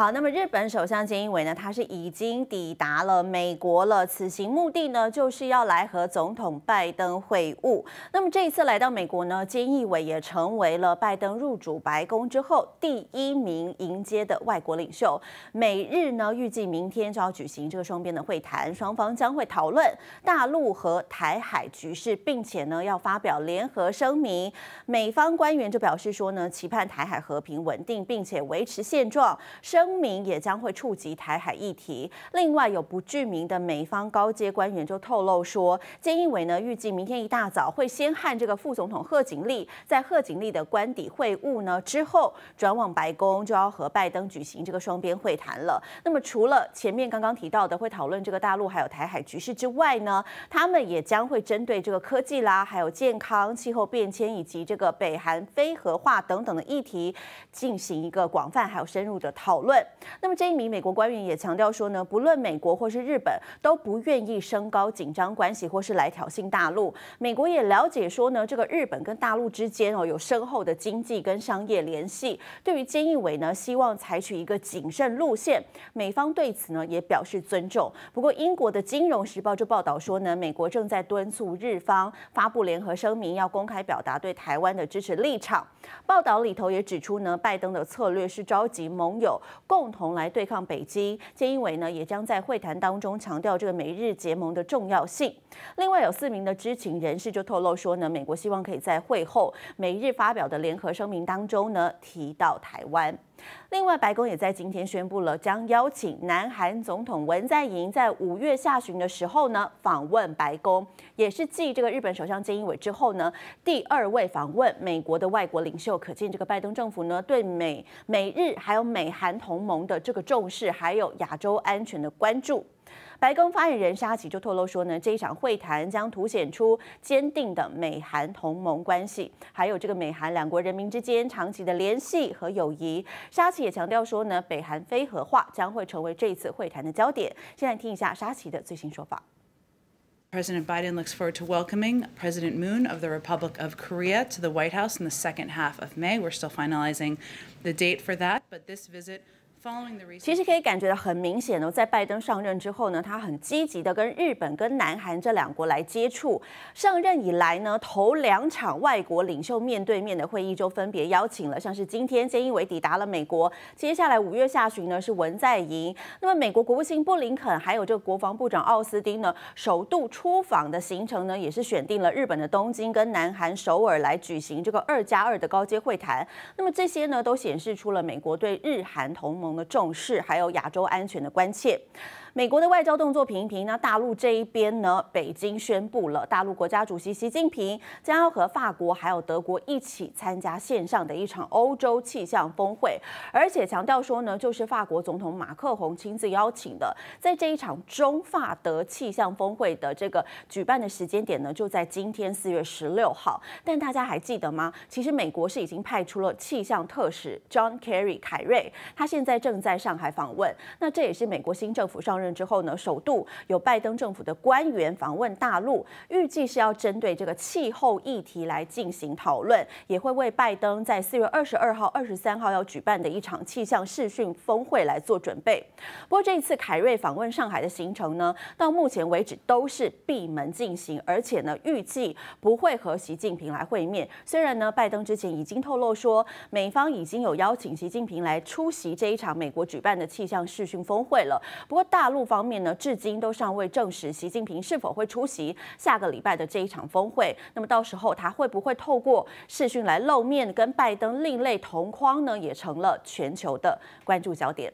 好，那么日本首相菅义伟呢，他是已经抵达了美国了。此行目的呢，就是要来和总统拜登会晤。那么这一次来到美国呢，菅义伟也成为了拜登入主白宫之后第一名迎接的外国领袖。美日呢预计明天就要举行这个双边的会谈，双方将会讨论大陆和台海局势，并且呢要发表联合声明。美方官员就表示说呢，期盼台海和平稳定，并且维持现状。声声明也将会触及台海议题。另外，有不具名的美方高阶官员就透露说，菅义伟呢预计明天一大早会先和这个副总统贺锦丽在贺锦丽的官邸会晤呢，之后转往白宫就要和拜登举行这个双边会谈了。那么，除了前面刚刚提到的会讨论这个大陆还有台海局势之外呢，他们也将会针对这个科技啦，还有健康、气候变迁以及这个北韩非核化等等的议题进行一个广泛还有深入的讨论。那么这一名美国官员也强调说呢，不论美国或是日本都不愿意升高紧张关系或是来挑衅大陆。美国也了解说呢，这个日本跟大陆之间哦有深厚的经济跟商业联系。对于菅义伟呢，希望采取一个谨慎路线，美方对此呢也表示尊重。不过英国的金融时报就报道说呢，美国正在敦促日方发布联合声明，要公开表达对台湾的支持立场。报道里头也指出呢，拜登的策略是召集盟友。共同来对抗北京，菅义伟呢也将在会谈当中强调这个美日结盟的重要性。另外有四名的知情人士就透露说呢，美国希望可以在会后美日发表的联合声明当中呢提到台湾。另外，白宫也在今天宣布了，将邀请南韩总统文在寅在五月下旬的时候呢访问白宫，也是继这个日本首相菅义伟之后呢第二位访问美国的外国领袖。可见这个拜登政府呢对美美日还有美韩同。同盟的这个重视，还有亚洲安全的关注。白宫发言人沙奇就透露说呢，这一场会谈将凸显出坚定的美韩同盟关系，还有这个美韩两国人民之间长期的联系和友谊。沙奇也强调说呢，北韩非核化将会成为这次会谈的焦点。现在听一下沙奇的最新说法。President Biden looks forward to welcoming President Moon of the Republic of Korea to the White House in the second half of May. We're still finalizing the date for that, but this visit. 其实可以感觉到很明显的，在拜登上任之后呢，他很积极的跟日本、跟南韩这两国来接触。上任以来呢，头两场外国领袖面对面的会议就分别邀请了，像是今天菅义伟抵达了美国，接下来五月下旬呢是文在寅。那么美国国务卿布林肯还有这个国防部长奥斯汀呢，首度出访的行程呢，也是选定了日本的东京跟南韩首尔来举行这个二加二的高阶会谈。那么这些呢，都显示出了美国对日韩同盟。的重视，还有亚洲安全的关切。美国的外交动作频频，那大陆这一边呢？北京宣布了，大陆国家主席习近平将要和法国还有德国一起参加线上的一场欧洲气象峰会，而且强调说呢，就是法国总统马克龙亲自邀请的。在这一场中法德气象峰会的这个举办的时间点呢，就在今天四月十六号。但大家还记得吗？其实美国是已经派出了气象特使 John Kerry 凯瑞，他现在。正在上海访问，那这也是美国新政府上任之后呢，首度有拜登政府的官员访问大陆。预计是要针对这个气候议题来进行讨论，也会为拜登在四月二十二号、二十三号要举办的一场气象视讯峰会来做准备。不过这一次凯瑞访问上海的行程呢，到目前为止都是闭门进行，而且呢，预计不会和习近平来会面。虽然呢，拜登之前已经透露说，美方已经有邀请习近平来出席这一场。美国举办的气象视讯峰会了，不过大陆方面呢，至今都尚未证实习近平是否会出席下个礼拜的这一场峰会。那么到时候他会不会透过视讯来露面，跟拜登另类同框呢？也成了全球的关注焦点。